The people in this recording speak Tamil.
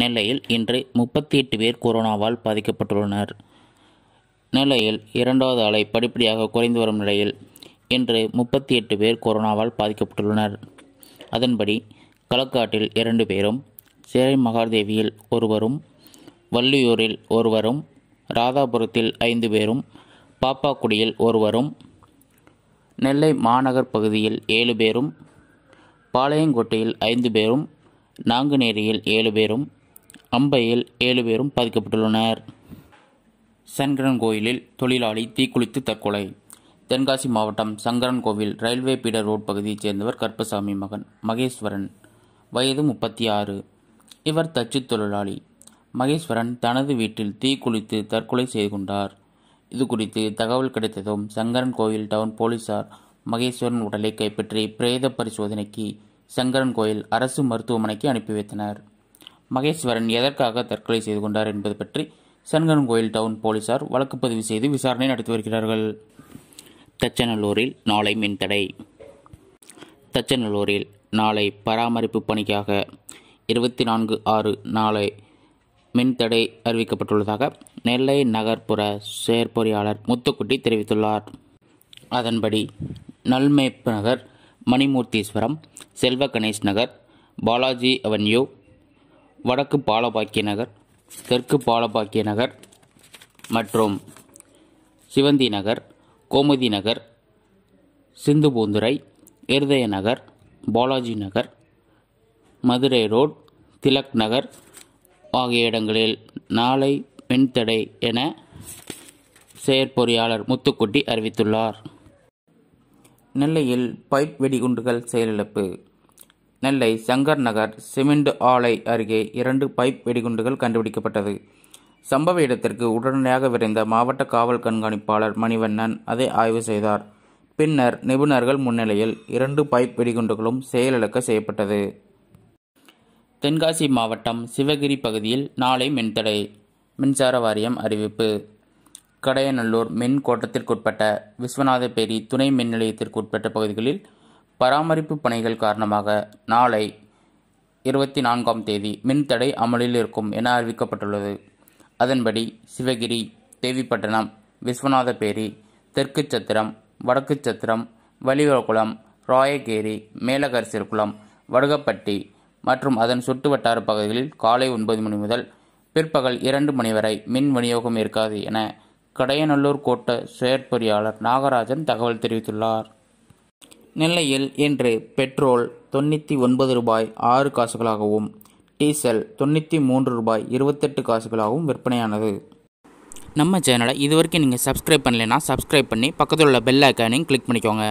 நெல்லையில் இன்று முப்பத்தி எட்டு பேர் கொரோனாவால் பாதிக்கப்பட்டுள்ளனர் நெல்லையில் இரண்டாவது அலை படிப்படியாக குறைந்து வரும் நிலையில் இன்று முப்பத்தி எட்டு பேர் கொரோனாவால் பாதிக்கப்பட்டுள்ளனர் அதன்படி களக்காட்டில் இரண்டு பேரும் சேரை மகாதேவியில் ஒருவரும் வள்ளியூரில் ஒருவரும் ராதாபுரத்தில் ஐந்து பேரும் பாப்பாக்குடியில் ஒருவரும் நெல்லை மாநகர் பகுதியில் ஏழு பேரும் பாளையங்கோட்டையில் ஐந்து பேரும் நாங்குநேரியில் ஏழு பேரும் அம்பையில் ஏழு பேரும் பாதிக்கப்பட்டுள்ளனர் சங்கரன் கோயிலில் தொழிலாளி தீக்குளித்து தற்கொலை தென்காசி மாவட்டம் சங்கரன் கோவில் ரயில்வே பீடர் ரோட் பகுதியைச் சேர்ந்தவர் கருப்பசாமி மகன் மகேஸ்வரன் வயது முப்பத்தி ஆறு இவர் தச்சு தொழிலாளி மகேஸ்வரன் தனது வீட்டில் தீக்குளித்து தற்கொலை செய்து கொண்டார் இது குறித்து தகவல் கிடைத்ததும் சங்கரன் கோயில் டவுன் போலீசார் மகேஸ்வரன் உடலை கைப்பற்றி பிரேத பரிசோதனைக்கு சங்கரன் கோயில் அரசு மருத்துவமனைக்கு அனுப்பி வைத்தனர் மகேஸ்வரன் எதற்காக தற்கொலை செய்து கொண்டார் என்பது பற்றி சங்கரன் கோயில் டவுன் போலீசார் வழக்கு பதிவு செய்து விசாரணை நடத்தி வருகிறார்கள் தச்சநல்லூரில் நாளை மின்தடை தச்சநல்லூரில் நாளை பராமரிப்பு பணிக்காக இருபத்தி நான்கு ஆறு நாளை மின்தடை அறிவிக்கப்பட்டுள்ளதாக நெல்லை நகர்ப்புற செயற்பொறியாளர் முத்துக்குட்டி தெரிவித்துள்ளார் அதன்படி நல்மேப்பு நகர் மணிமூர்த்தீஸ்வரம் செல்வ கணேஷ் நகர் பாலாஜி அவென்யூ வடக்கு பாலபாக்கிய நகர் தெற்கு பாலபாக்கிய நகர் மற்றும் சிவந்தி நகர் கோமதி நகர் சிந்துபூந்துரை இருதய நகர் பாலாஜி நகர் மதுரை ரோட் திலக் நகர் ஆகிய இடங்களில் நாளை மின்தடை என செயற்பொறியாளர் முத்துக்குட்டி அறிவித்துள்ளார் நெல்லையில் பைப் வெடிகுண்டுகள் செயலிழப்பு நெல்லை சங்கர் நகர் சிமெண்ட் ஆலை அருகே இரண்டு பைப் வெடிகுண்டுகள் கண்டுபிடிக்கப்பட்டது சம்பவ இடத்திற்கு உடனடியாக விரைந்த மாவட்ட காவல் கண்காணிப்பாளர் மணிவண்ணன் அதை ஆய்வு செய்தார் பின்னர் நிபுணர்கள் முன்னிலையில் இரண்டு பைப் வெடிகுண்டுகளும் செயலிழக்க செய்யப்பட்டது தென்காசி மாவட்டம் சிவகிரி பகுதியில் நாளை மின்தடை மின்சார வாரியம் அறிவிப்பு கடையநல்லூர் மின் கோட்டத்திற்குட்பட்ட விஸ்வநாதபேரி துணை மின் நிலையத்திற்குட்பட்ட பகுதிகளில் பராமரிப்பு பணிகள் காரணமாக நாளை இருபத்தி நான்காம் தேதி மின்தடை அமலில் இருக்கும் என அறிவிக்கப்பட்டுள்ளது அதன்படி சிவகிரி தேவிப்பட்டினம் விஸ்வநாதபேரி தெற்கு சத்திரம் வடக்கு சத்திரம் வலிவகுளம் ராயகேரி மேலகரசிற்குளம் வடுகப்பட்டி மற்றும் அதன் சுட்டு வட்டார பகுதிகளில் காலை ஒன்பது மணி முதல் பிற்பகல் இரண்டு மணி வரை மின் விநியோகம் இருக்காது என கடையநல்லூர் கோட்ட செயற்பொறியாளர் நாகராஜன் தகவல் தெரிவித்துள்ளார் நெல்லையில் இன்று பெட்ரோல் தொண்ணூற்றி ஒன்பது ரூபாய் ஆறு காசுகளாகவும் டீசல் தொண்ணூற்றி மூன்று ரூபாய் இருபத்தெட்டு காசுகளாகவும் விற்பனையானது நம்ம சேனலை இது வரைக்கும் நீங்கள் சப்ஸ்கிரைப் பண்ணலைன்னா சப்ஸ்கிரைப் பண்ணி பக்கத்தில் உள்ள பெல் ஐக்கானையும் கிளிக் பண்ணிக்கோங்க